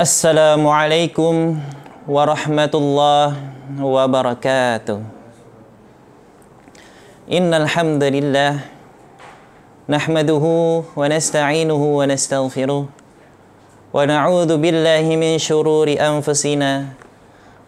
السلام عليكم ورحمة الله وبركاته إن الحمد لله نحمده ونستعينه ونستغفره ونعوذ بالله من شرور أنفسنا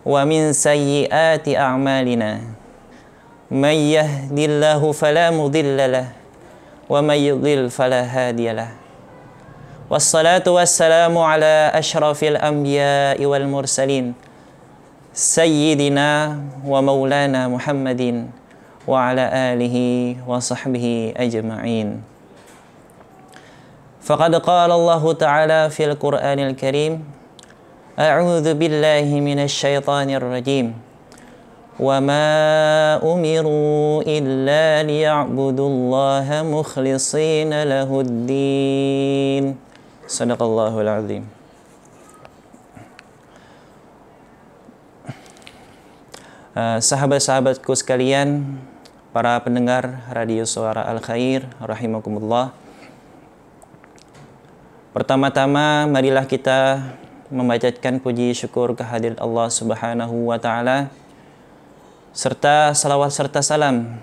ومن سيئات أعمالنا من يهد الله فلا مضل له ومن يضل فلا هادي له والصلاة والسلام على أشرف الأنبياء والمرسلين سيدنا ومولانا محمد وعلى آله وصحبه أجمعين فقد قال الله تعالى في القرآن الكريم أعوذ بالله من الشيطان الرجيم وما أمروا إلا ليعبدوا الله مخلصين له الدين Sadaqallahul azim. Uh, sahabat-sahabatku sekalian, para pendengar Radio Suara Al-Khair, rahimakumullah. Pertama-tama, marilah kita membacakan puji syukur kehadirat Allah Subhanahu wa taala serta salawat serta salam.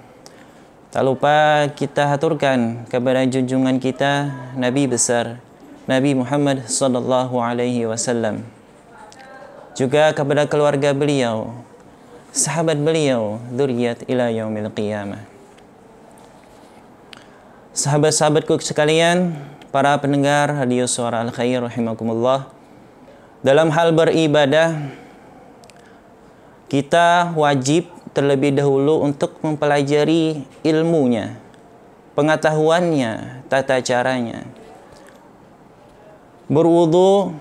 Tak lupa kita haturkan kepada junjungan kita Nabi besar Nabi Muhammad sallallahu alaihi wasallam juga kepada keluarga beliau, sahabat beliau, dzurriyyat ila yaumil qiyamah. Sahabat-sahabatku sekalian, para pendengar radio suara al-khair rahimakumullah. Dalam hal beribadah kita wajib terlebih dahulu untuk mempelajari ilmunya, pengetahuannya, tata caranya berwudu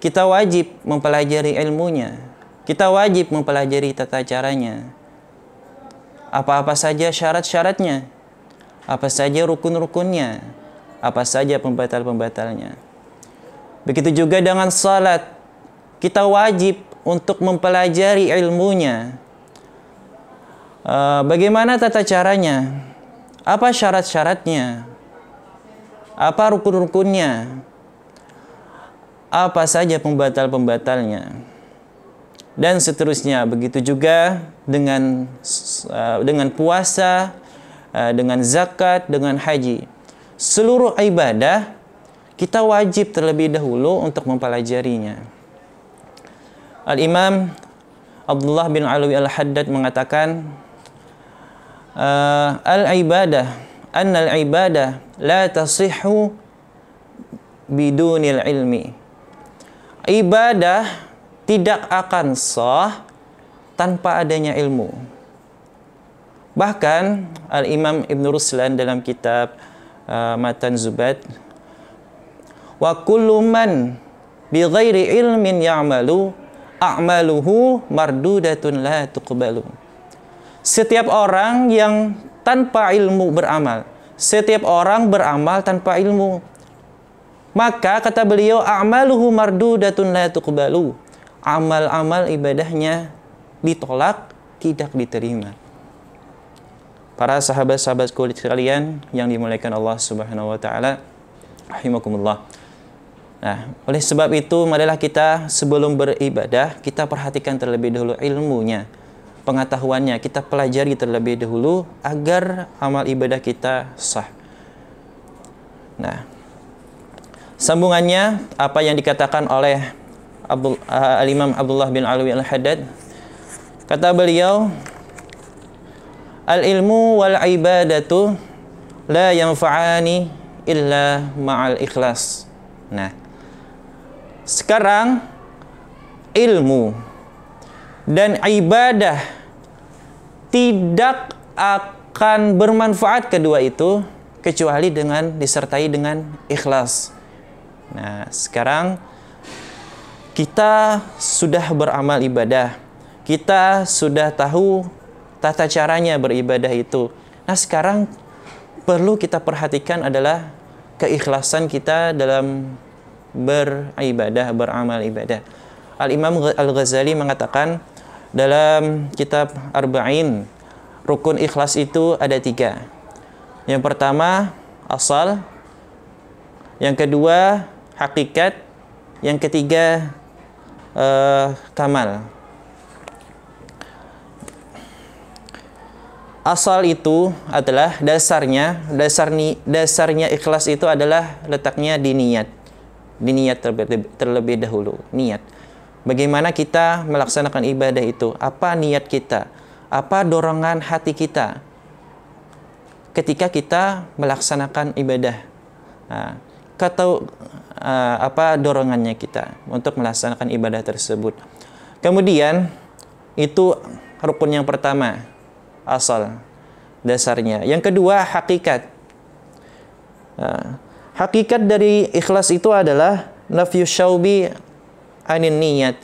kita wajib mempelajari ilmunya kita wajib mempelajari tata caranya apa-apa saja syarat-syaratnya apa saja rukun-rukunnya apa saja pembatal-pembatalnya begitu juga dengan salat kita wajib untuk mempelajari ilmunya eh, bagaimana tata caranya apa syarat-syaratnya apa rukun-rukunnya apa saja pembatal-pembatalnya. Dan seterusnya, begitu juga dengan eh, dengan puasa, eh, dengan zakat, dengan haji. Seluruh ibadah kita wajib terlebih dahulu untuk mempelajarinya. Al-Imam Abdullah bin Alawi Al-Haddad mengatakan, eh, Al-ibadah, an al ibadah la tasihhu bidunil ilmi ibadah tidak akan sah tanpa adanya ilmu. Bahkan Al-Imam Ibn Ruslan dalam kitab uh, Matan Zubat wa kullu man bi ilmin ya'malu a'maluhu mardudatun la tuqbalu setiap orang yang tanpa ilmu beramal setiap orang beramal tanpa ilmu maka kata beliau amaluhu mardudatun la tuqbalu. Amal-amal ibadahnya ditolak, tidak diterima. Para sahabat-sahabat kulit sekalian yang dimuliakan Allah Subhanahu wa taala, rahimakumullah. Nah, oleh sebab itu marilah kita sebelum beribadah kita perhatikan terlebih dahulu ilmunya, pengetahuannya, kita pelajari terlebih dahulu agar amal ibadah kita sah. Nah, Sambungannya apa yang dikatakan oleh Abdul, uh, Al-Imam Abdullah bin Alwi Al-Haddad kata beliau Al-ilmu wal ibadatu la yanfa'ani illa ma'al ikhlas. Nah, sekarang ilmu dan ibadah tidak akan bermanfaat kedua itu kecuali dengan disertai dengan ikhlas. Nah, sekarang kita sudah beramal ibadah. Kita sudah tahu tata caranya beribadah itu. Nah, sekarang perlu kita perhatikan adalah keikhlasan kita dalam beribadah, beramal ibadah. Al-Imam Al-Ghazali mengatakan dalam kitab Arba'in, rukun ikhlas itu ada tiga. Yang pertama, asal. Yang kedua, hakikat, yang ketiga uh, kamal. Asal itu adalah dasarnya, dasar ni, dasarnya ikhlas itu adalah letaknya di niat. Di niat terlebih, terlebih dahulu, niat. Bagaimana kita melaksanakan ibadah itu? Apa niat kita? Apa dorongan hati kita ketika kita melaksanakan ibadah? Nah, kata uh, eh, apa dorongannya kita untuk melaksanakan ibadah tersebut. Kemudian itu rukun yang pertama asal dasarnya. Yang kedua hakikat. Uh, hakikat dari ikhlas itu adalah nafyu syaubi anin niat,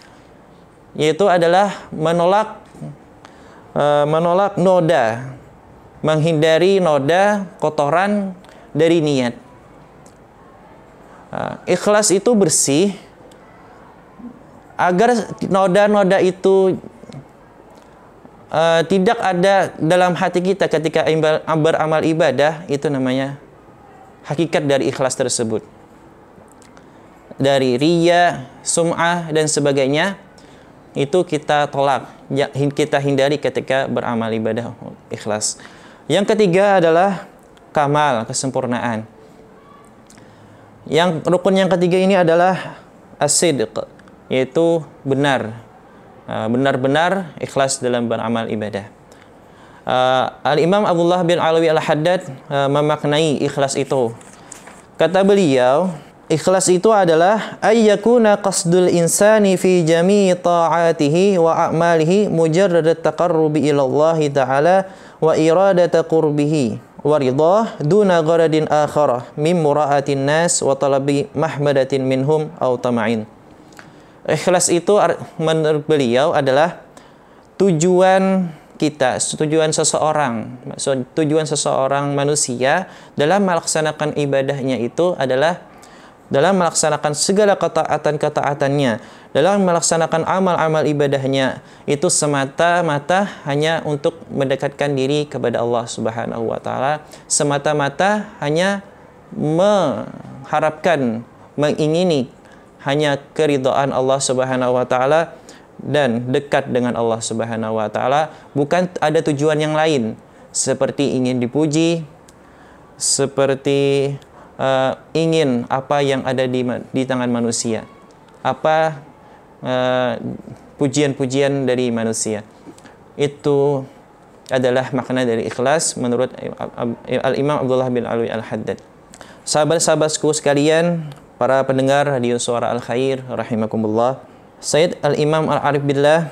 yaitu adalah menolak uh, menolak noda menghindari noda kotoran dari niat Eh, ikhlas itu bersih agar noda-noda itu uh, tidak ada dalam hati kita ketika beramal ibadah itu namanya hakikat dari ikhlas tersebut dari ria, sum'ah dan sebagainya itu kita tolak kita hindari ketika beramal ibadah ikhlas yang ketiga adalah kamal kesempurnaan yang rukun yang ketiga ini adalah as yaitu benar. Ah, benar-benar ikhlas dalam beramal ibadah. Ah, Al-Imam Abdullah bin Alawi Al-Haddad ah, memaknai ikhlas itu. Kata beliau, ikhlas itu adalah ayyakuna qasdul insani fi jami'i ta'atihi wa a'malihi mujarrad at-taqarrubi ila Allah taala wa iradata qurbihi waridah duna gharadin akhara min mura'atin nas wa talabi mahmadatin minhum aw tama'in. Ikhlas itu menurut beliau adalah tujuan kita, tujuan seseorang. Maksud tujuan seseorang manusia dalam melaksanakan ibadahnya itu adalah dalam melaksanakan segala ketaatan-ketaatannya, dalam melaksanakan amal-amal ibadahnya, itu semata-mata hanya untuk mendekatkan diri kepada Allah Subhanahu wa taala, semata-mata hanya mengharapkan, mengingini hanya keridhaan Allah Subhanahu wa taala dan dekat dengan Allah Subhanahu wa taala, bukan ada tujuan yang lain seperti ingin dipuji, seperti uh, ingin apa yang ada di, di tangan manusia, apa eh, pujian-pujian uh, dari manusia. Itu adalah makna dari ikhlas menurut Al-Imam Abdullah bin Alwi Al-Haddad. Sahabat-sahabatku sekalian, para pendengar Radio Suara Al-Khair, rahimakumullah. Sayyid Al-Imam Al-Arif Billah,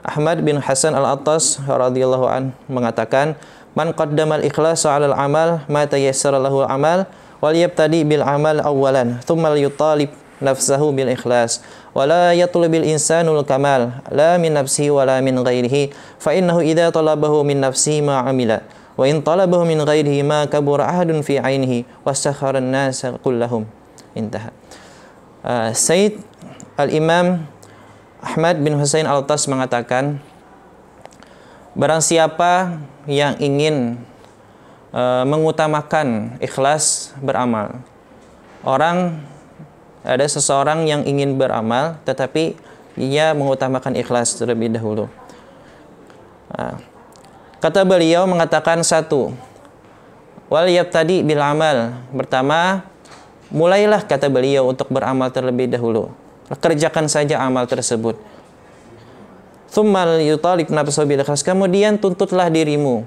Ahmad bin Hasan Al-Attas radhiyallahu an mengatakan, "Man qaddama ikhlas ikhlasa al-amal, ma tayassara lahu al-amal." wal tadi bil amal awalan thumma yutalib nafsahu bil ikhlas wala yatlubil insanul kamal la min nafsihi wala min ghairihi fa innahu idha talabahu min nafsihi ma amila wa in talabahu min ghairihi ma kabur ahadun fi ainihi wa an-nas kullahum intaha uh, Said Al-Imam Ahmad bin Hussein Al-Tas mengatakan barang siapa yang ingin e, mengutamakan ikhlas beramal. Orang ada seseorang yang ingin beramal tetapi ia mengutamakan ikhlas terlebih dahulu. Nah, kata beliau mengatakan satu, wal tadi bil amal. Pertama, mulailah kata beliau untuk beramal terlebih dahulu. Kerjakan saja amal tersebut. yutalib nafsu bil Kemudian tuntutlah dirimu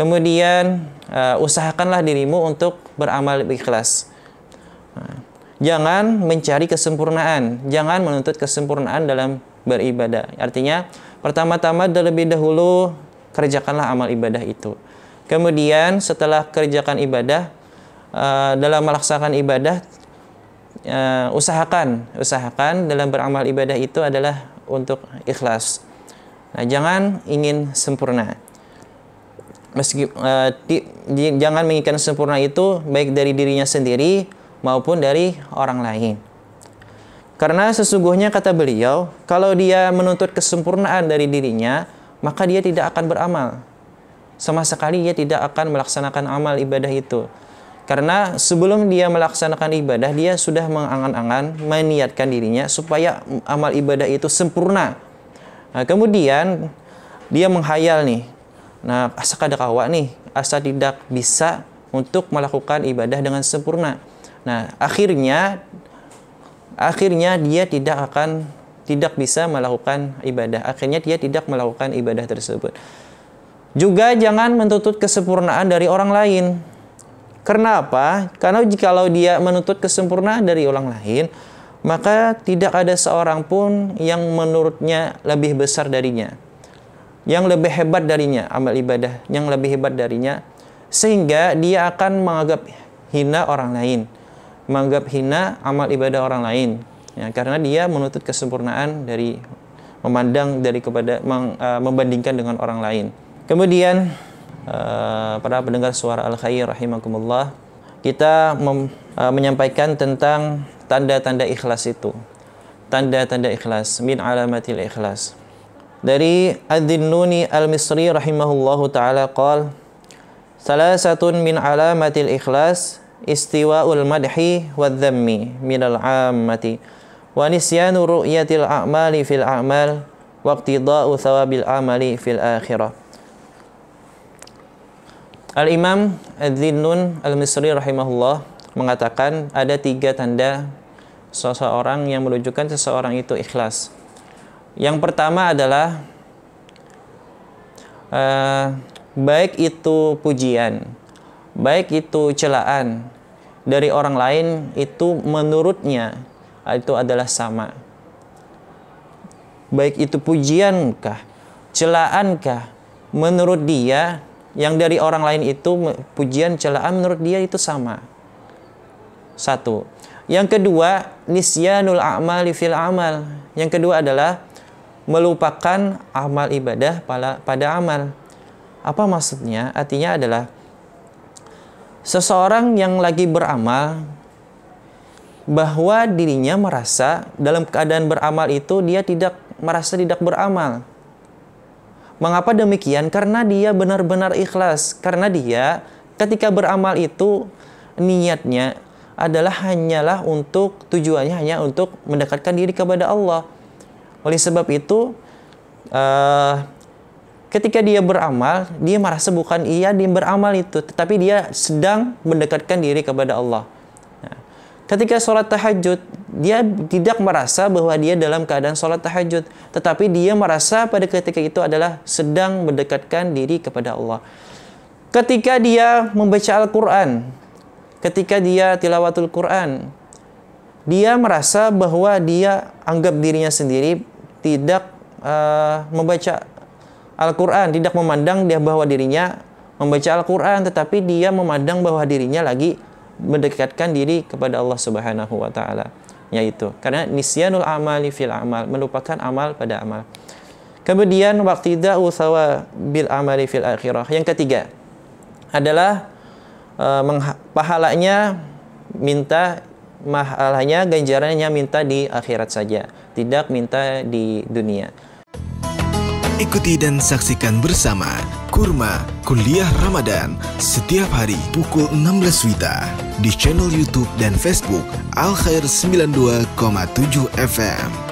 Kemudian uh, usahakanlah dirimu untuk beramal ikhlas. Nah, jangan mencari kesempurnaan, jangan menuntut kesempurnaan dalam beribadah. Artinya, pertama-tama terlebih dahulu kerjakanlah amal ibadah itu. Kemudian setelah kerjakan ibadah, uh, dalam melaksanakan ibadah uh, usahakan, usahakan dalam beramal ibadah itu adalah untuk ikhlas. Nah, jangan ingin sempurna meski uh, di, jangan menginginkan sempurna itu baik dari dirinya sendiri maupun dari orang lain. Karena sesungguhnya kata beliau, kalau dia menuntut kesempurnaan dari dirinya, maka dia tidak akan beramal. Sama sekali dia tidak akan melaksanakan amal ibadah itu. Karena sebelum dia melaksanakan ibadah, dia sudah mengangan-angan, meniatkan dirinya supaya amal ibadah itu sempurna. Nah, kemudian dia menghayal nih, Nah, kawa nih, asa tidak bisa untuk melakukan ibadah dengan sempurna. Nah, akhirnya akhirnya dia tidak akan tidak bisa melakukan ibadah. Akhirnya dia tidak melakukan ibadah tersebut. Juga jangan menuntut kesempurnaan dari orang lain. Karena apa? Karena kalau dia menuntut kesempurnaan dari orang lain, maka tidak ada seorang pun yang menurutnya lebih besar darinya yang lebih hebat darinya, amal ibadah yang lebih hebat darinya, sehingga dia akan menganggap hina orang lain, menganggap hina amal ibadah orang lain, ya, karena dia menuntut kesempurnaan dari memandang dari kepada meng, uh, membandingkan dengan orang lain. Kemudian uh, para pendengar suara al khair rahimakumullah, kita mem, uh, menyampaikan tentang tanda-tanda ikhlas itu. Tanda-tanda ikhlas min alamatil ikhlas dari Ad-Dinnuni Al-Misri rahimahullahu taala qol Salasatun min alamatil ikhlas istiwa'ul madhi wa dhammi min al-ammati wa nisyanu ru'yatil a'mali fil a'mal wa iqtida'u thawabil amali fil akhirah Al-Imam Ad-Dinnun Al-Misri rahimahullah mengatakan ada tiga tanda seseorang yang menunjukkan seseorang itu ikhlas. Yang pertama adalah uh, baik itu pujian, baik itu celaan dari orang lain itu menurutnya itu adalah sama. Baik itu pujiankah, celaankah, menurut dia yang dari orang lain itu pujian celaan menurut dia itu sama. Satu. Yang kedua, nisyanul amal fil amal. Yang kedua adalah melupakan amal ibadah pada, pada amal. Apa maksudnya? Artinya adalah seseorang yang lagi beramal bahwa dirinya merasa dalam keadaan beramal itu dia tidak merasa tidak beramal. Mengapa demikian? Karena dia benar-benar ikhlas. Karena dia ketika beramal itu niatnya adalah hanyalah untuk tujuannya hanya untuk mendekatkan diri kepada Allah oleh sebab itu, uh, ketika dia beramal, dia merasa bukan ia dia beramal itu, tetapi dia sedang mendekatkan diri kepada Allah. Nah, ketika sholat tahajud, dia tidak merasa bahwa dia dalam keadaan sholat tahajud, tetapi dia merasa pada ketika itu adalah sedang mendekatkan diri kepada Allah. Ketika dia membaca Al-Quran, ketika dia tilawatul Quran, dia merasa bahwa dia anggap dirinya sendiri tidak uh, membaca Al-Quran, tidak memandang dia bahwa dirinya membaca Al-Quran, tetapi dia memandang bahwa dirinya lagi mendekatkan diri kepada Allah Subhanahu wa taala yaitu karena nisyanul amali fil amal melupakan amal pada amal kemudian waktu tidak usawa bil amali fil akhirah yang ketiga adalah uh, pahalanya minta mahalnya ganjarannya minta di akhirat saja, tidak minta di dunia. Ikuti dan saksikan bersama Kurma Kuliah Ramadan setiap hari pukul 16 Wita di channel YouTube dan Facebook Al Khair 92,7 FM.